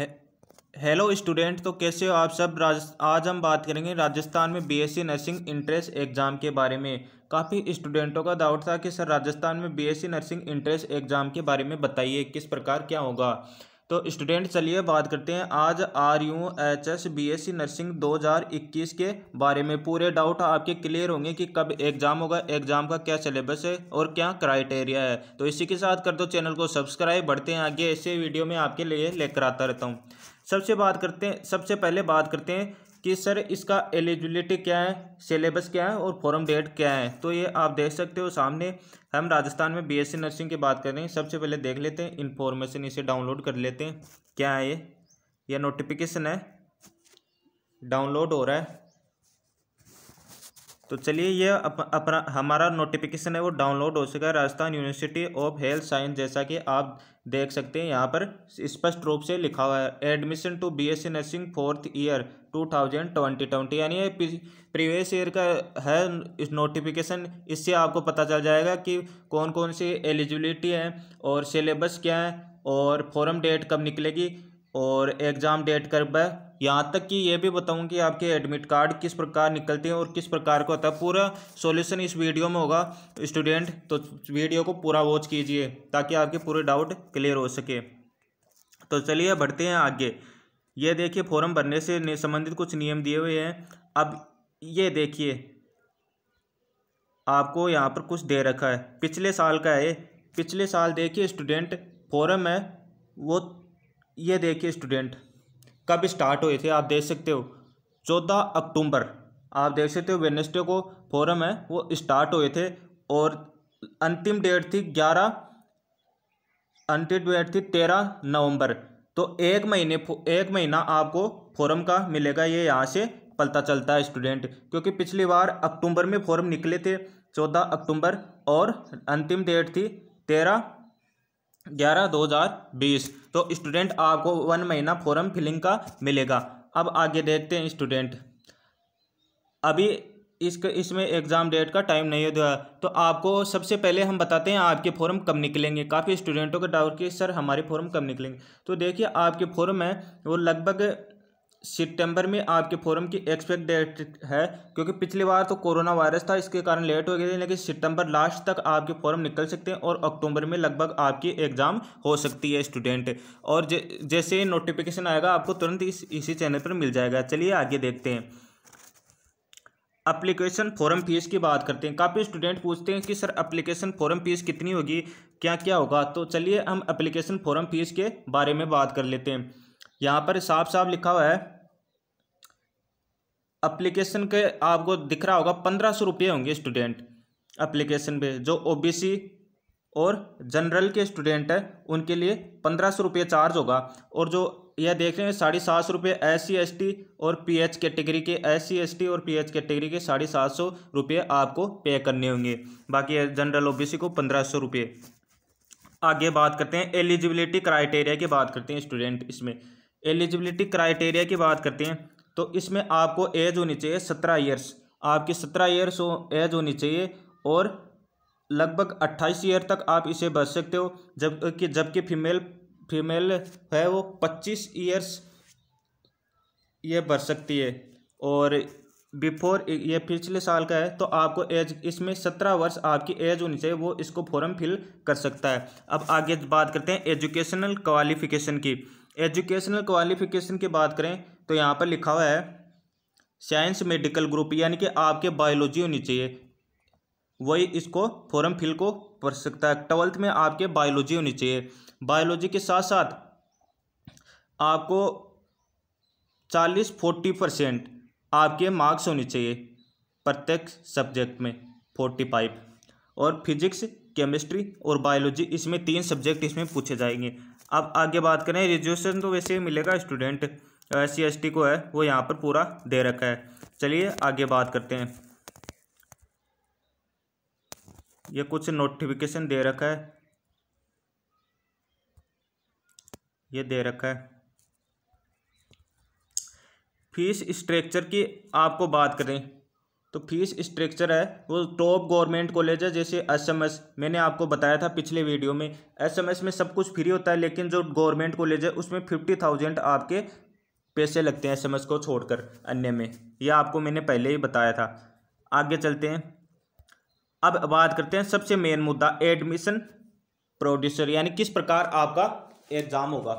hello student तो कैसे हो आप सब आज हम बात करेंगे राजस्थान में बीएससी नर्सिंग इंट्रेंस एग्ज़ाम के बारे में काफ़ी स्टूडेंटों का डाउट था कि सर राजस्थान में बीएससी नर्सिंग इंट्रेंस एग्ज़ाम के बारे में बताइए किस प्रकार क्या होगा तो स्टूडेंट चलिए बात करते हैं आज R U H S B S C nursing 2021 के बारे में पूरे डाउट आपके क्लियर होंगे कि कब एग्ज़ाम होगा एग्ज़ाम का क्या सिलेबस है और क्या क्राइटेरिया है तो इसी के साथ कर दो चैनल को सब्सक्राइब बढ़ते हैं आगे ऐसे वीडियो में आपके लिए लेकर आता रहता हूँ सबसे बात करते हैं सबसे पहले बात करते हैं कि सर इसका एलिजिबिलिटी क्या है सिलेबस क्या है और फॉरम डेट क्या है तो ये आप देख सकते हो सामने हम राजस्थान में बीएससी नर्सिंग की बात कर रहे हैं सबसे पहले देख लेते हैं इन्फॉर्मेशन इसे डाउनलोड कर लेते हैं क्या है ये यह नोटिफिकेशन है डाउनलोड हो रहा है तो चलिए यह अपना हमारा नोटिफिकेशन है वो डाउनलोड हो चुका है Rajasthan university of health science जैसा कि आप देख सकते हैं यहाँ पर स्पष्ट रूप से लिखा हुआ है admission to B S C nursing fourth year two thousand twenty twenty यानी ये प्रीवियस ईयर का है इस नोटिफिकेशन इससे आपको पता चल जाएगा कि कौन कौन सी एलिजिबिलिटी है और सिलेबस क्या है और फॉरम डेट कब निकलेगी और एग्ज़ाम डेट कर पाए यहाँ तक कि ये भी बताऊँ कि आपके एडमिट कार्ड किस प्रकार निकलते हैं और किस प्रकार का होता है पूरा सॉल्यूशन इस वीडियो में होगा स्टूडेंट तो वीडियो को पूरा वॉच कीजिए ताकि आपके पूरे डाउट क्लियर हो सके तो चलिए बढ़ते हैं आगे ये देखिए फॉर्म भरने से संबंधित कुछ नियम दिए हुए हैं अब ये देखिए आपको यहाँ पर कुछ दे रखा है पिछले साल का है पिछले साल देखिए स्टूडेंट फॉरम है वो ये देखिए स्टूडेंट कब स्टार्ट हुए थे आप देख सकते हो चौदह अक्टूबर आप देख सकते हो वेनस्डे को फोरम है वो स्टार्ट हुए थे और अंतिम डेट थी ग्यारह अंतिम डेट थी तेरह नवंबर तो एक महीने एक महीना आपको फोरम का मिलेगा ये यहाँ से पलता चलता है स्टूडेंट क्योंकि पिछली बार अक्टूबर में फॉरम निकले थे चौदह अक्टूबर और अंतिम डेट थी तेरह ग्यारह दो हज़ार बीस तो स्टूडेंट आपको वन महीना फॉर्म फिलिंग का मिलेगा अब आगे देखते हैं स्टूडेंट अभी इसके इसमें एग्ज़ाम डेट का टाइम नहीं होता तो आपको सबसे पहले हम बताते हैं आपके फॉर्म कब निकलेंगे काफ़ी स्टूडेंटों का डाउट कि सर हमारे फॉर्म कब निकलेंगे तो देखिए आपके फॉर्म है वो लगभग सितंबर में आपके फोरम की एक्सपेक्ट डेट है क्योंकि पिछली बार तो कोरोना वायरस था इसके कारण लेट हो गए थे लेकिन सितंबर लास्ट तक आपके फोरम निकल सकते हैं और अक्टूबर में लगभग आपकी एग्ज़ाम हो सकती है स्टूडेंट और जैसे नोटिफिकेशन आएगा आपको तुरंत इस इसी चैनल पर मिल जाएगा चलिए आगे देखते हैं अप्लीकेशन फॉरम फीस की बात करते हैं काफ़ी स्टूडेंट पूछते हैं कि सर अप्लीकेशन फॉरम फीस कितनी होगी क्या क्या होगा तो चलिए हम अप्लीकेशन फॉरम फीस के बारे में बात कर लेते हैं यहाँ पर साफ साफ लिखा हुआ है अप्लीकेशन के आपको दिख रहा होगा पंद्रह सौ रुपये होंगे स्टूडेंट अप्लीकेशन पे जो ओबीसी और जनरल के स्टूडेंट हैं उनके लिए पंद्रह सौ रुपये चार्ज होगा और जो यह देख रहे हैं साढ़े सात सौ रुपये एस सी एस टी और पी एच कैटेगरी के एस सी एस टी और पी एच कैटेगरी के साढ़े सात सौ रुपये आपको पे करने होंगे बाकी जनरल ओबीसी को पंद्रह सौ रुपये आगे बात करते हैं एलिजिबिलिटी क्राइटेरिया की बात करते हैं स्टूडेंट इसमें एलिजिबिलिटी क्राइटेरिया की बात करते हैं तो इसमें आपको एज होनी चाहिए सत्रह ईयर्स आपकी सत्रह ईयर्स हो एज होनी चाहिए और लगभग अट्ठाईस ईयर तक आप इसे बच सकते हो जबकि जबकि फीमेल फीमेल है वो पच्चीस ईयर्स ये बढ़ सकती है और बिफोर ये पिछले साल का है तो आपको एज इसमें सत्रह वर्ष आपकी एज होनी चाहिए वो इसको फॉर्म फिल कर सकता है अब आगे बात करते हैं एजुकेशनल क्वालिफिकेशन की एजुकेशनल क्वालिफिकेशन की बात करें तो यहाँ पर लिखा हुआ है साइंस मेडिकल ग्रुप यानी कि आपके बायोलॉजी होनी चाहिए वही इसको फॉरम फिल को पढ़ सकता है ट्वेल्थ में आपके बायोलॉजी होनी चाहिए बायोलॉजी के साथ साथ आपको चालीस फोर्टी परसेंट आपके मार्क्स होने चाहिए प्रत्येक सब्जेक्ट में फोर्टी फाइव और फिजिक्स केमिस्ट्री और बायोलॉजी इसमें तीन सब्जेक्ट इसमें पूछे जाएंगे अब आगे बात करें रिजर्वेशन तो वैसे ही मिलेगा स्टूडेंट एस सी को है वो यहाँ पर पूरा दे रखा है चलिए आगे बात करते हैं ये कुछ नोटिफिकेशन दे रखा है ये दे रखा है फीस स्ट्रक्चर की आपको बात करें तो फीस स्ट्रक्चर है वो टॉप गवर्नमेंट कॉलेज है जैसे एसएमएस मैंने आपको बताया था पिछले वीडियो में एसएमएस में सब कुछ फ्री होता है लेकिन जो गवर्नमेंट कॉलेज है उसमें फिफ्टी थाउजेंड आपके पैसे लगते हैं एसएमएस को छोड़कर अन्य में यह आपको मैंने पहले ही बताया था आगे चलते हैं अब बात करते हैं सबसे मेन मुद्दा एडमिशन प्रोड्यूसर यानी किस प्रकार आपका एग्ज़ाम होगा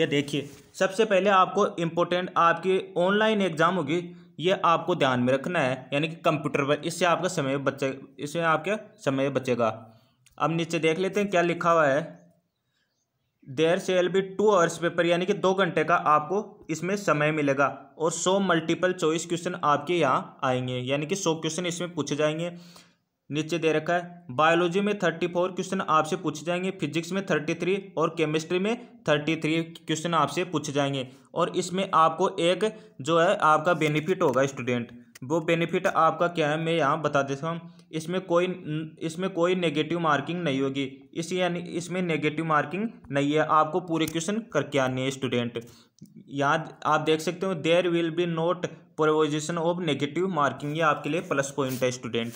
ये देखिए सबसे पहले आपको इम्पोर्टेंट आपकी ऑनलाइन एग्ज़ाम होगी ये आपको ध्यान में रखना है यानी कि कंप्यूटर पर इससे आपका समय बचे इसमें आपका समय बचेगा अब नीचे देख लेते हैं क्या लिखा हुआ है there shall be two hours paper यानी कि दो घंटे का आपको इसमें समय मिलेगा और सौ मल्टीपल चॉइस क्वेश्चन आपके यहाँ आएंगे यानी कि सौ क्वेश्चन इसमें पूछे जाएंगे नीचे दे रखा है बायोलॉजी में थर्टी फोर क्वेश्चन आपसे पूछे जाएंगे फिजिक्स में थर्टी थ्री और केमिस्ट्री में थर्टी थ्री क्वेश्चन आपसे पूछे जाएंगे और इसमें आपको एक जो है आपका बेनिफिट होगा स्टूडेंट वो बेनिफिट आपका क्या है मैं यहाँ बता देता हूँ इसमें कोई इसमें कोई नेगेटिव मार्किंग नहीं होगी इस यानी इसमें नेगेटिव मार्किंग नहीं है आपको पूरे क्वेश्चन करके आने हैं स्टूडेंट यहाँ आप देख सकते हो there will be not proposition of negative marking ये आपके लिए प्लस पॉइंट है स्टूडेंट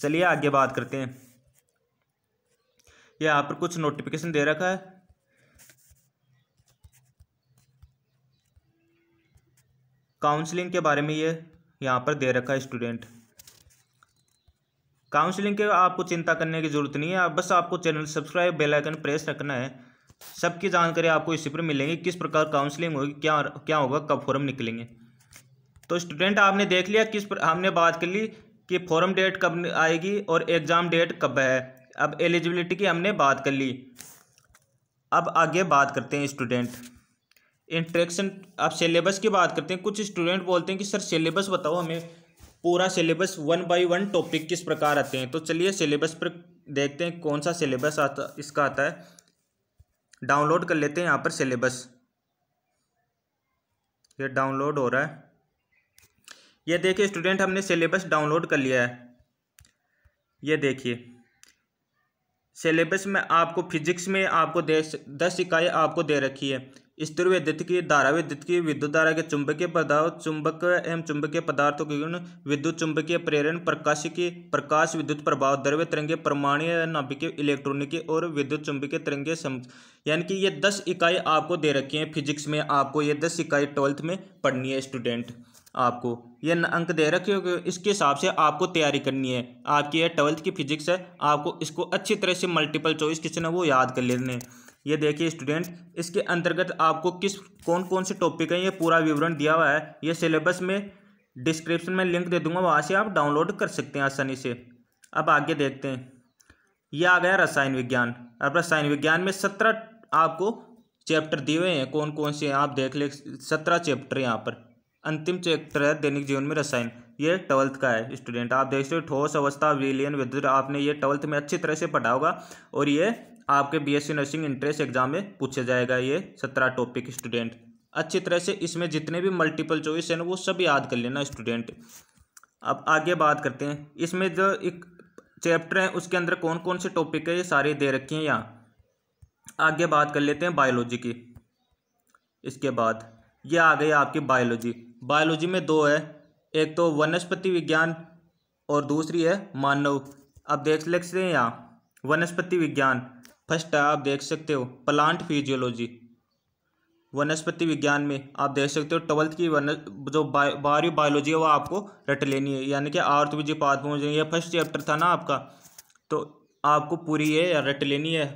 चलिए आगे बात करते हैं यहाँ पर कुछ नोटिफिकेशन दे रखा है काउंसलिंग के बारे में ये यहाँ पर दे रखा है स्टूडेंट काउंसलिंग के आपको चिंता करने की ज़रूरत नहीं है आप बस आपको channel subscribe bell icon press रखना है सबकी जानकारी आपको इसी पर मिलेंगी किस प्रकार काउंसलिंग होगी क्या क्या होगा कब फॉर्म निकलेंगे तो स्टूडेंट आपने देख लिया किस पर हमने बात कर ली कि फॉरम डेट कब आएगी और एग्ज़ाम डेट कब है अब एलिजिबिलिटी की हमने बात कर ली अब आगे बात करते हैं स्टूडेंट इंट्रेक्शन अब सिलेबस की बात करते हैं कुछ स्टूडेंट बोलते हैं कि सर सिलेबस बताओ हमें पूरा syllabus one by one topic किस प्रकार आते हैं तो चलिए सिलेबस पर देखते हैं कौन सा सिलेबस आता इसका आता है डाउनलोड कर लेते हैं यहाँ पर सिलेबस ये डाउनलोड हो रहा है ये देखिए स्टूडेंट हमने सिलेबस डाउनलोड कर लिया है ये देखिए सिलेबस में आपको फिजिक्स में आपको दे दस इकाई आपको दे रखी है स्त्र विद्युत की धारा विद्युत की विद्युत धारा के चुंबकीय पदार्थ चुंबक एवं चुंबकीय पदार्थों के गुण विद्युत चुंबकीय प्रेरण प्रकाश की प्रकाश विद्युत प्रभाव द्रव्य तिरंगे परमाणु नाभिकीय इलेक्ट्रॉनिकी और विद्युत चुंबकीय तिरंगे सम यानी कि ये दस इकाई आपको दे रखी है फिजिक्स में आपको ये दस इकाई ट्वेल्थ में पढ़नी है स्टूडेंट आपको ये अंक दे रखे हो इसके हिसाब से आपको तैयारी करनी है आपकी यह ट्वेल्थ की फिजिक्स है आपको इसको अच्छी तरह से मल्टीपल चॉइस किसी ने वो याद कर लेने ये देखिए स्टूडेंट इसके अंतर्गत आपको किस कौन कौन से टॉपिक है ये पूरा विवरण दिया हुआ है ये सिलेबस में डिस्क्रिप्शन में लिंक दे दूंगा वहाँ से आप डाउनलोड कर सकते हैं आसानी से अब आगे देखते हैं ये आ गया रसायन विज्ञान अब रसायन विज्ञान में सत्रह आपको चैप्टर दिए हुए हैं कौन कौन से आप देख ले सत्रह चैप्टर यहाँ पर अंतिम चैप्टर है दैनिक जीवन में रसायन ये ट्वेल्थ का है स्टूडेंट आप देख सकते हो ठोस अवस्था विलियन विद्युत आपने ये ट्वेल्थ में अच्छी तरह से पढ़ा होगा और ये आपके बीएससी नर्सिंग इंट्रेंस एग्जाम में पूछा जाएगा ये सत्रह टॉपिक स्टूडेंट अच्छी तरह से इसमें जितने भी मल्टीपल चॉइस है ना वो सब याद कर लेना स्टूडेंट अब आगे बात करते हैं इसमें जो एक चैप्टर है उसके अंदर कौन कौन से टॉपिक है ये सारे दे रखे हैं यहाँ आगे बात कर लेते हैं बायोलॉजी की इसके बाद ये आ गई आपकी बायोलॉजी बायोलॉजी में दो है एक तो वनस्पति विज्ञान और दूसरी है मानव आप देख सकते हैं यहाँ वनस्पति विज्ञान फर्स्ट है आप देख सकते हो प्लांट फिजियोलॉजी वनस्पति विज्ञान में आप देख सकते हो ट्वेल्थ की वन जो बारहवीं बायोलॉजी है वो आपको रट लेनी है यानी कि आर्थ विजय पाद ये फर्स्ट चैप्टर था ना आपका तो आपको पूरी है या रट लेनी है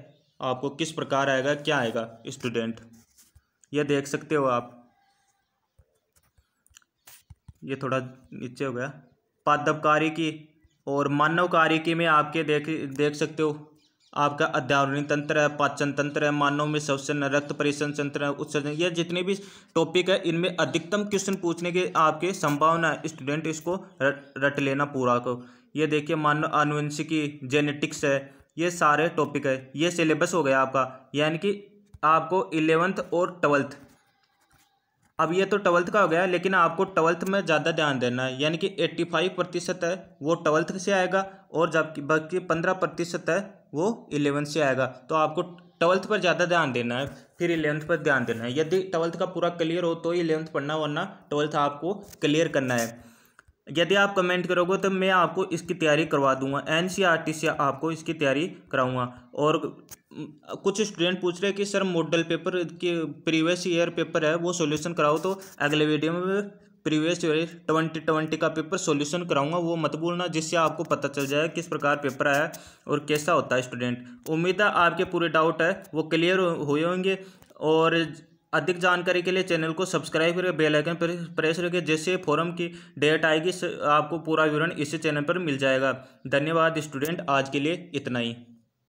आपको किस प्रकार आएगा क्या आएगा स्टूडेंट ये देख सकते हो आप ये थोड़ा नीचे हो गया पादप कार्य की और मानव कार्य की में आपके देख देख सकते हो आपका अध्यावरणी तंत्र है पाचन तंत्र है मानव में शोषण रक्त परिसन तंत्र है उत्सर्जन ये जितने भी टॉपिक है इनमें अधिकतम क्वेश्चन पूछने के आपके संभावना है स्टूडेंट इसको रट लेना पूरा को ये देखिए मानव आनुवंशिकी जेनेटिक्स है ये सारे टॉपिक है ये सिलेबस हो गया आपका यानी कि आपको इलेवंथ और ट्वेल्थ अब ये तो ट्वेल्थ का हो गया लेकिन आपको ट्वेल्थ में ज़्यादा ध्यान देना है यानी कि एट्टी फाइव प्रतिशत है वो ट्वेल्थ से आएगा और जबकि बाकी पंद्रह प्रतिशत है वो इलेवेंथ से आएगा तो आपको ट्वेल्थ पर ज़्यादा ध्यान देना है फिर इलेवंथ पर ध्यान देना है यदि ट्वेल्थ का पूरा क्लियर हो तो इलेवंथ पढ़ना वरना ट्वेल्थ आपको क्लियर करना है यदि आप कमेंट करोगे तो मैं आपको इसकी तैयारी करवा दूंगा एन से आपको इसकी तैयारी कराऊंगा और कुछ स्टूडेंट पूछ रहे हैं कि सर मॉडल पेपर के प्रीवियस ईयर पेपर है वो सॉल्यूशन कराओ तो अगले वीडियो में प्रीवियस ईयर ट्वेंटी ट्वेंटी का पेपर सॉल्यूशन कराऊंगा वो मत भूलना जिससे आपको पता चल जाए किस प्रकार पेपर आया और कैसा होता है स्टूडेंट उम्मीद है आपके पूरे डाउट है वो क्लियर हुए होंगे और अधिक जानकारी के लिए चैनल को सब्सक्राइब करके बेल आइकन पर प्रेस रखें जैसे फोरम की डेट आएगी आपको पूरा विवरण इसी चैनल पर मिल जाएगा धन्यवाद स्टूडेंट आज के लिए इतना ही